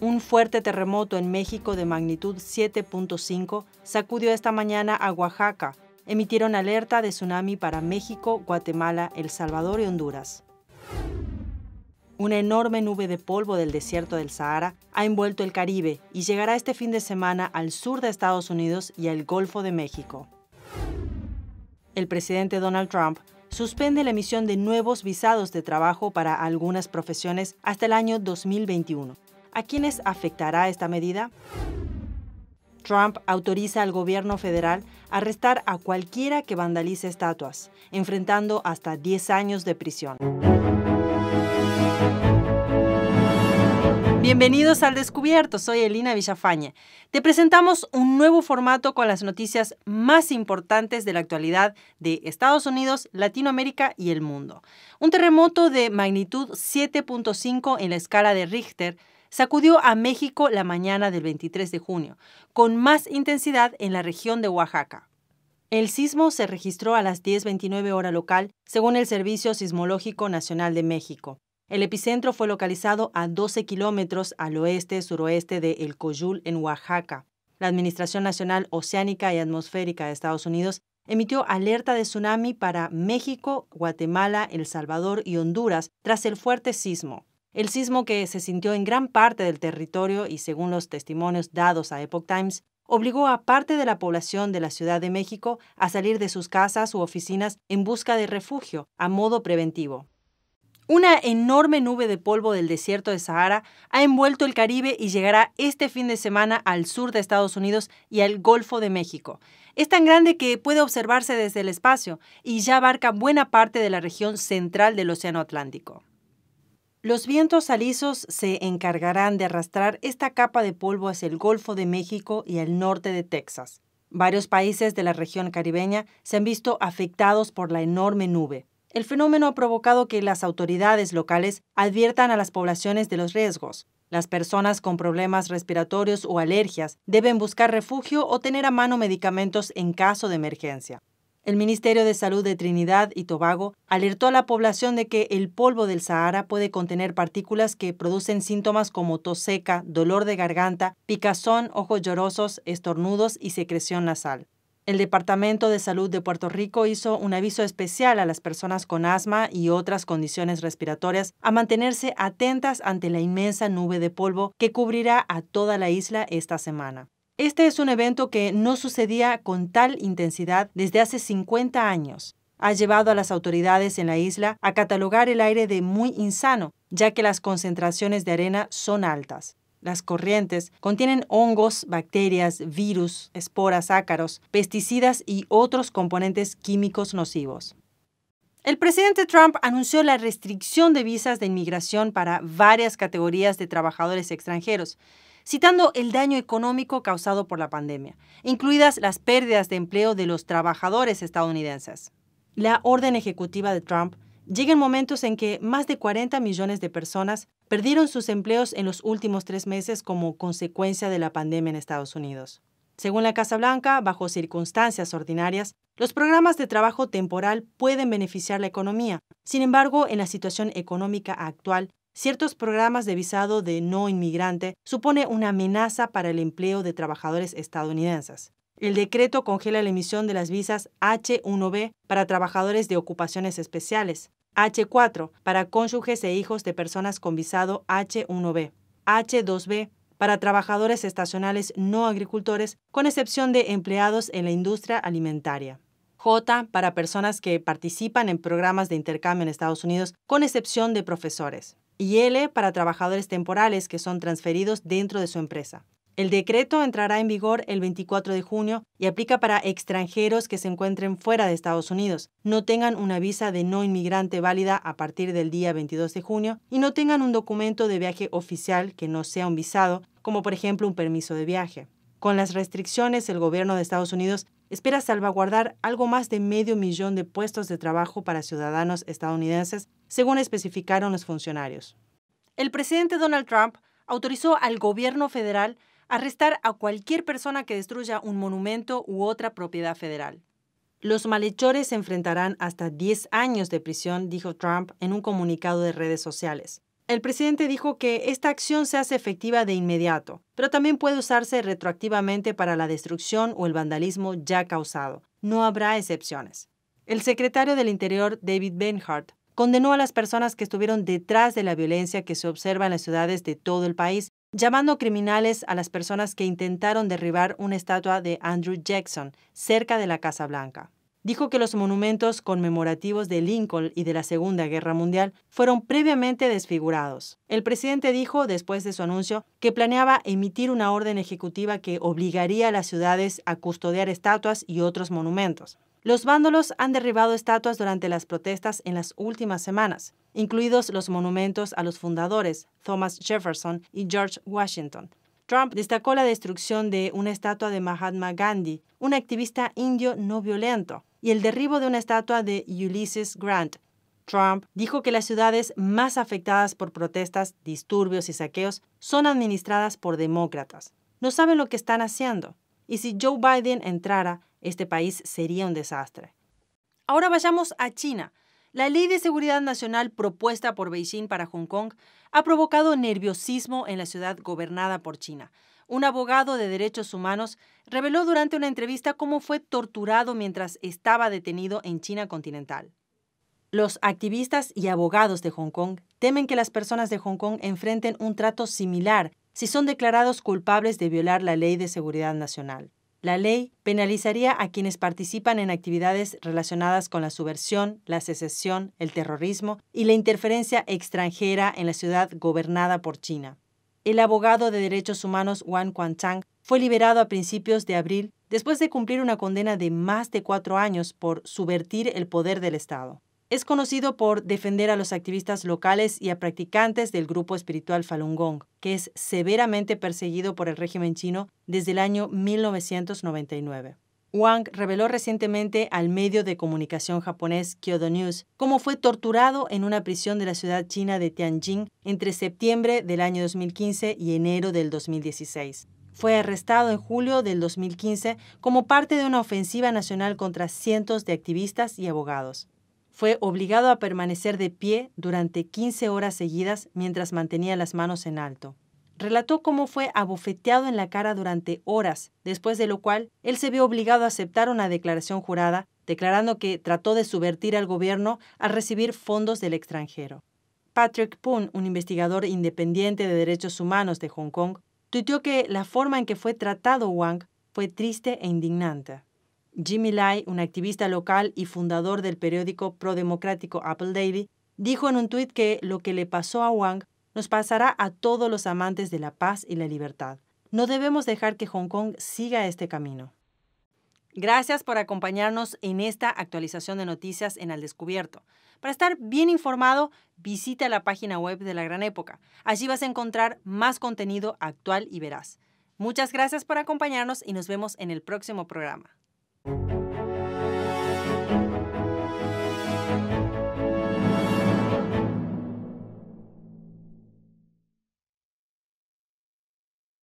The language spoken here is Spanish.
Un fuerte terremoto en México de magnitud 7.5 sacudió esta mañana a Oaxaca. Emitieron alerta de tsunami para México, Guatemala, El Salvador y Honduras. Una enorme nube de polvo del desierto del Sahara ha envuelto el Caribe y llegará este fin de semana al sur de Estados Unidos y al Golfo de México. El presidente Donald Trump suspende la emisión de nuevos visados de trabajo para algunas profesiones hasta el año 2021. ¿A quiénes afectará esta medida? Trump autoriza al gobierno federal a arrestar a cualquiera que vandalice estatuas, enfrentando hasta 10 años de prisión. Bienvenidos al Descubierto, soy Elina Villafañe. Te presentamos un nuevo formato con las noticias más importantes de la actualidad de Estados Unidos, Latinoamérica y el mundo. Un terremoto de magnitud 7.5 en la escala de Richter sacudió a México la mañana del 23 de junio, con más intensidad en la región de Oaxaca. El sismo se registró a las 10.29 hora local, según el Servicio Sismológico Nacional de México. El epicentro fue localizado a 12 kilómetros al oeste-suroeste de El Coyul, en Oaxaca. La Administración Nacional Oceánica y Atmosférica de Estados Unidos emitió alerta de tsunami para México, Guatemala, El Salvador y Honduras tras el fuerte sismo. El sismo que se sintió en gran parte del territorio y según los testimonios dados a Epoch Times, obligó a parte de la población de la Ciudad de México a salir de sus casas u oficinas en busca de refugio a modo preventivo. Una enorme nube de polvo del desierto de Sahara ha envuelto el Caribe y llegará este fin de semana al sur de Estados Unidos y al Golfo de México. Es tan grande que puede observarse desde el espacio y ya abarca buena parte de la región central del Océano Atlántico. Los vientos alisos se encargarán de arrastrar esta capa de polvo hacia el Golfo de México y el norte de Texas. Varios países de la región caribeña se han visto afectados por la enorme nube. El fenómeno ha provocado que las autoridades locales adviertan a las poblaciones de los riesgos. Las personas con problemas respiratorios o alergias deben buscar refugio o tener a mano medicamentos en caso de emergencia. El Ministerio de Salud de Trinidad y Tobago alertó a la población de que el polvo del Sahara puede contener partículas que producen síntomas como tos seca, dolor de garganta, picazón, ojos llorosos, estornudos y secreción nasal. El Departamento de Salud de Puerto Rico hizo un aviso especial a las personas con asma y otras condiciones respiratorias a mantenerse atentas ante la inmensa nube de polvo que cubrirá a toda la isla esta semana. Este es un evento que no sucedía con tal intensidad desde hace 50 años. Ha llevado a las autoridades en la isla a catalogar el aire de muy insano, ya que las concentraciones de arena son altas. Las corrientes contienen hongos, bacterias, virus, esporas, ácaros, pesticidas y otros componentes químicos nocivos. El presidente Trump anunció la restricción de visas de inmigración para varias categorías de trabajadores extranjeros, citando el daño económico causado por la pandemia, incluidas las pérdidas de empleo de los trabajadores estadounidenses. La orden ejecutiva de Trump llega en momentos en que más de 40 millones de personas perdieron sus empleos en los últimos tres meses como consecuencia de la pandemia en Estados Unidos. Según la Casa Blanca, bajo circunstancias ordinarias, los programas de trabajo temporal pueden beneficiar la economía. Sin embargo, en la situación económica actual, ciertos programas de visado de no inmigrante supone una amenaza para el empleo de trabajadores estadounidenses. El decreto congela la emisión de las visas H1B para trabajadores de ocupaciones especiales, H4 para cónyuges e hijos de personas con visado H1B, H2B para trabajadores estacionales no agricultores, con excepción de empleados en la industria alimentaria. J para personas que participan en programas de intercambio en Estados Unidos, con excepción de profesores y L para trabajadores temporales que son transferidos dentro de su empresa. El decreto entrará en vigor el 24 de junio y aplica para extranjeros que se encuentren fuera de Estados Unidos, no tengan una visa de no inmigrante válida a partir del día 22 de junio y no tengan un documento de viaje oficial que no sea un visado, como por ejemplo un permiso de viaje. Con las restricciones, el gobierno de Estados Unidos espera salvaguardar algo más de medio millón de puestos de trabajo para ciudadanos estadounidenses según especificaron los funcionarios. El presidente Donald Trump autorizó al gobierno federal arrestar a cualquier persona que destruya un monumento u otra propiedad federal. Los malhechores se enfrentarán hasta 10 años de prisión, dijo Trump en un comunicado de redes sociales. El presidente dijo que esta acción se hace efectiva de inmediato, pero también puede usarse retroactivamente para la destrucción o el vandalismo ya causado. No habrá excepciones. El secretario del Interior, David Benhart, condenó a las personas que estuvieron detrás de la violencia que se observa en las ciudades de todo el país, llamando criminales a las personas que intentaron derribar una estatua de Andrew Jackson cerca de la Casa Blanca. Dijo que los monumentos conmemorativos de Lincoln y de la Segunda Guerra Mundial fueron previamente desfigurados. El presidente dijo, después de su anuncio, que planeaba emitir una orden ejecutiva que obligaría a las ciudades a custodiar estatuas y otros monumentos. Los vándalos han derribado estatuas durante las protestas en las últimas semanas, incluidos los monumentos a los fundadores Thomas Jefferson y George Washington. Trump destacó la destrucción de una estatua de Mahatma Gandhi, un activista indio no violento, y el derribo de una estatua de Ulysses Grant. Trump dijo que las ciudades más afectadas por protestas, disturbios y saqueos son administradas por demócratas. No saben lo que están haciendo. Y si Joe Biden entrara, este país sería un desastre. Ahora vayamos a China. La ley de seguridad nacional propuesta por Beijing para Hong Kong ha provocado nerviosismo en la ciudad gobernada por China. Un abogado de derechos humanos reveló durante una entrevista cómo fue torturado mientras estaba detenido en China continental. Los activistas y abogados de Hong Kong temen que las personas de Hong Kong enfrenten un trato similar si son declarados culpables de violar la ley de seguridad nacional. La ley penalizaría a quienes participan en actividades relacionadas con la subversión, la secesión, el terrorismo y la interferencia extranjera en la ciudad gobernada por China. El abogado de derechos humanos Wang Quanchang fue liberado a principios de abril después de cumplir una condena de más de cuatro años por subvertir el poder del Estado. Es conocido por defender a los activistas locales y a practicantes del grupo espiritual Falun Gong, que es severamente perseguido por el régimen chino desde el año 1999. Wang reveló recientemente al medio de comunicación japonés Kyodo News cómo fue torturado en una prisión de la ciudad china de Tianjin entre septiembre del año 2015 y enero del 2016. Fue arrestado en julio del 2015 como parte de una ofensiva nacional contra cientos de activistas y abogados fue obligado a permanecer de pie durante 15 horas seguidas mientras mantenía las manos en alto. Relató cómo fue abofeteado en la cara durante horas, después de lo cual él se vio obligado a aceptar una declaración jurada declarando que trató de subvertir al gobierno al recibir fondos del extranjero. Patrick Poon, un investigador independiente de derechos humanos de Hong Kong, tuiteó que la forma en que fue tratado Wang fue triste e indignante. Jimmy Lai, un activista local y fundador del periódico prodemocrático Apple Daily, dijo en un tuit que lo que le pasó a Wang nos pasará a todos los amantes de la paz y la libertad. No debemos dejar que Hong Kong siga este camino. Gracias por acompañarnos en esta actualización de noticias en Al Descubierto. Para estar bien informado, visita la página web de La Gran Época. Allí vas a encontrar más contenido actual y veraz. Muchas gracias por acompañarnos y nos vemos en el próximo programa.